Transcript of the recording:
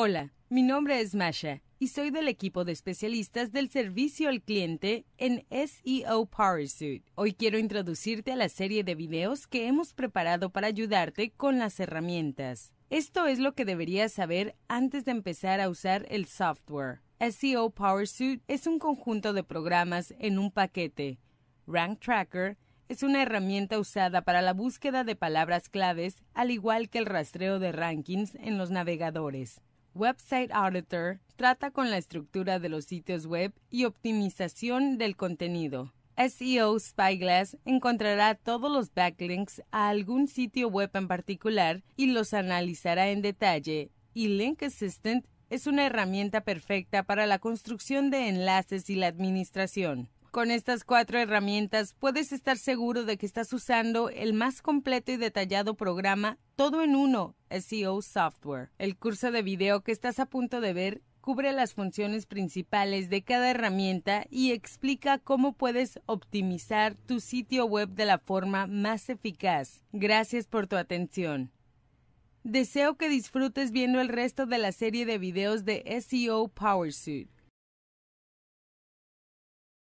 Hola, mi nombre es Masha y soy del equipo de especialistas del servicio al cliente en SEO PowerSuit. Hoy quiero introducirte a la serie de videos que hemos preparado para ayudarte con las herramientas. Esto es lo que deberías saber antes de empezar a usar el software. SEO PowerSuit es un conjunto de programas en un paquete. Rank Tracker es una herramienta usada para la búsqueda de palabras claves, al igual que el rastreo de rankings en los navegadores. Website Auditor trata con la estructura de los sitios web y optimización del contenido. SEO Spyglass encontrará todos los backlinks a algún sitio web en particular y los analizará en detalle, y Link Assistant es una herramienta perfecta para la construcción de enlaces y la administración. Con estas cuatro herramientas puedes estar seguro de que estás usando el más completo y detallado programa todo en uno SEO Software. El curso de video que estás a punto de ver cubre las funciones principales de cada herramienta y explica cómo puedes optimizar tu sitio web de la forma más eficaz. Gracias por tu atención. Deseo que disfrutes viendo el resto de la serie de videos de SEO Powersuit.